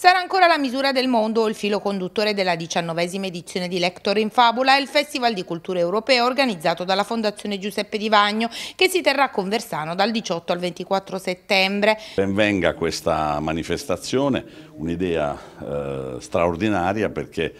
Sarà ancora la misura del mondo il filo conduttore della diciannovesima edizione di Lector in Fabula, il Festival di Cultura Europea organizzato dalla Fondazione Giuseppe Di Vagno che si terrà a Conversano dal 18 al 24 settembre. Benvenga questa manifestazione, un'idea eh, straordinaria perché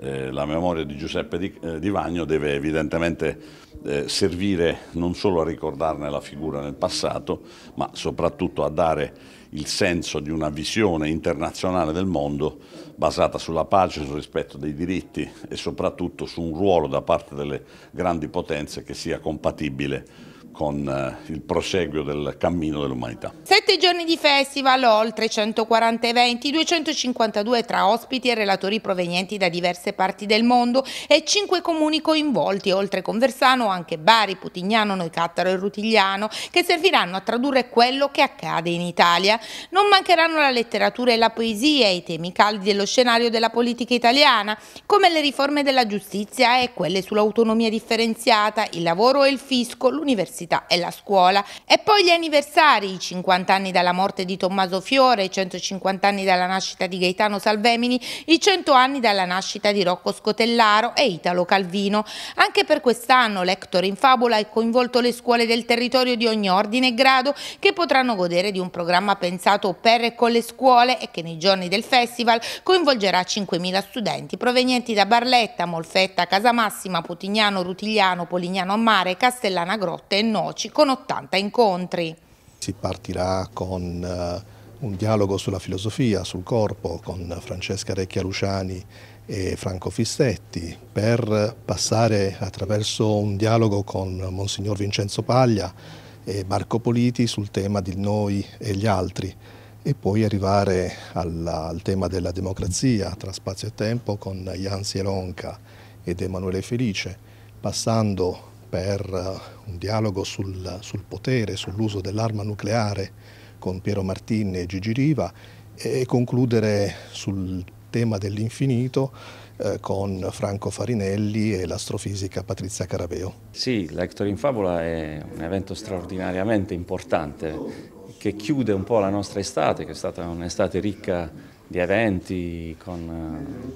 eh, la memoria di Giuseppe di, eh, di Vagno deve evidentemente eh, servire non solo a ricordarne la figura nel passato, ma soprattutto a dare il senso di una visione internazionale del mondo basata sulla pace, sul rispetto dei diritti e soprattutto su un ruolo da parte delle grandi potenze che sia compatibile con eh, il proseguio del cammino dell'umanità. Sette giorni di festival, oltre 140 eventi, 252 tra ospiti e relatori provenienti da diverse parti del mondo e cinque comuni coinvolti, oltre Conversano anche Bari, Putignano, Noicattaro e Rutigliano, che serviranno a tradurre quello che accade in Italia. Non mancheranno la letteratura e la poesia, i temi caldi dello scenario della politica italiana, come le riforme della giustizia e quelle sull'autonomia differenziata, il lavoro e il fisco, l'università l'università e la scuola e poi gli anniversari, i 50 anni dalla morte di Tommaso Fiore, i 150 anni dalla nascita di Gaetano Salvemini, i 100 anni dalla nascita di Rocco Scotellaro e Italo Calvino. Anche per quest'anno l'Hector in Fabula ha coinvolto le scuole del territorio di ogni ordine e grado che potranno godere di un programma pensato per e con le scuole e che nei giorni del festival coinvolgerà 5.000 studenti provenienti da Barletta, Molfetta, Casamassima, Putignano, Rutigliano, Polignano a Mare, Castellana Grotte e noci con 80 incontri. Si partirà con eh, un dialogo sulla filosofia, sul corpo, con Francesca Recchia Luciani e Franco Fistetti, per passare attraverso un dialogo con Monsignor Vincenzo Paglia e Marco Politi sul tema di noi e gli altri e poi arrivare alla, al tema della democrazia tra spazio e tempo con Jan Sieronca ed Emanuele Felice, passando per un dialogo sul, sul potere, sull'uso dell'arma nucleare con Piero Martini e Gigi Riva e concludere sul tema dell'infinito eh, con Franco Farinelli e l'astrofisica Patrizia Caraveo. Sì, l'Hector in Fabula è un evento straordinariamente importante che chiude un po' la nostra estate, che è stata un'estate ricca di eventi con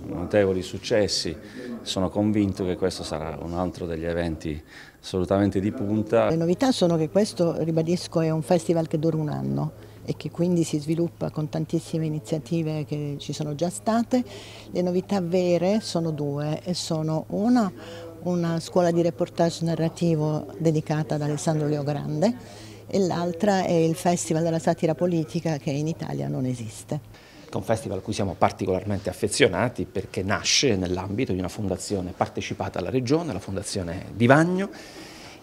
eh, notevoli successi. Sono convinto che questo sarà un altro degli eventi assolutamente di punta. Le novità sono che questo, ribadisco, è un festival che dura un anno e che quindi si sviluppa con tantissime iniziative che ci sono già state. Le novità vere sono due e sono una, una scuola di reportage narrativo dedicata ad Alessandro Leogrande e l'altra è il Festival della Satira Politica che in Italia non esiste che è un festival a cui siamo particolarmente affezionati perché nasce nell'ambito di una fondazione partecipata alla Regione, la Fondazione Divagno,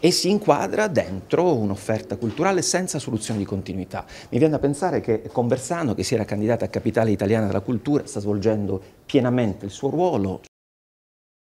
e si inquadra dentro un'offerta culturale senza soluzione di continuità. Mi viene da pensare che Conversano, che si era candidata a capitale italiana della cultura, sta svolgendo pienamente il suo ruolo,